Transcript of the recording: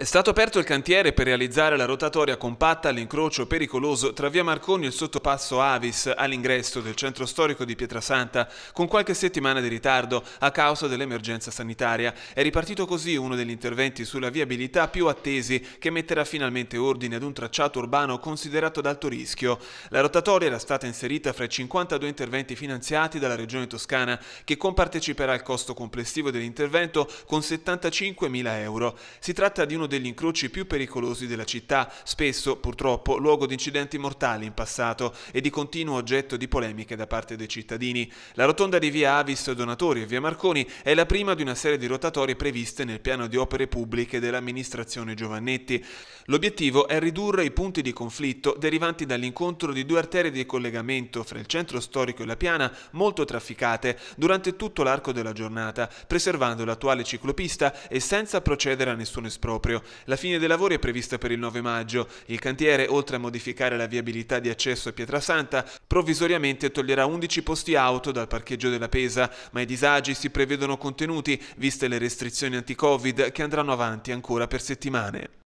È stato aperto il cantiere per realizzare la rotatoria compatta all'incrocio pericoloso tra via Marconi e il sottopasso Avis all'ingresso del centro storico di Pietrasanta, con qualche settimana di ritardo a causa dell'emergenza sanitaria. È ripartito così uno degli interventi sulla viabilità più attesi che metterà finalmente ordine ad un tracciato urbano considerato ad alto rischio. La rotatoria era stata inserita fra i 52 interventi finanziati dalla Regione Toscana, che comparteciperà al costo complessivo dell'intervento con 75.000 euro. Si tratta di uno degli incroci più pericolosi della città, spesso purtroppo luogo di incidenti mortali in passato e di continuo oggetto di polemiche da parte dei cittadini. La rotonda di via Avis Donatori e via Marconi è la prima di una serie di rotatorie previste nel piano di opere pubbliche dell'amministrazione Giovannetti. L'obiettivo è ridurre i punti di conflitto derivanti dall'incontro di due arterie di collegamento fra il centro storico e la piana molto trafficate durante tutto l'arco della giornata, preservando l'attuale ciclopista e senza procedere a nessun esproprio territorio. La fine dei lavori è prevista per il 9 maggio. Il cantiere, oltre a modificare la viabilità di accesso a Pietrasanta, provvisoriamente toglierà 11 posti auto dal parcheggio della Pesa, ma i disagi si prevedono contenuti, viste le restrizioni anti-Covid che andranno avanti ancora per settimane.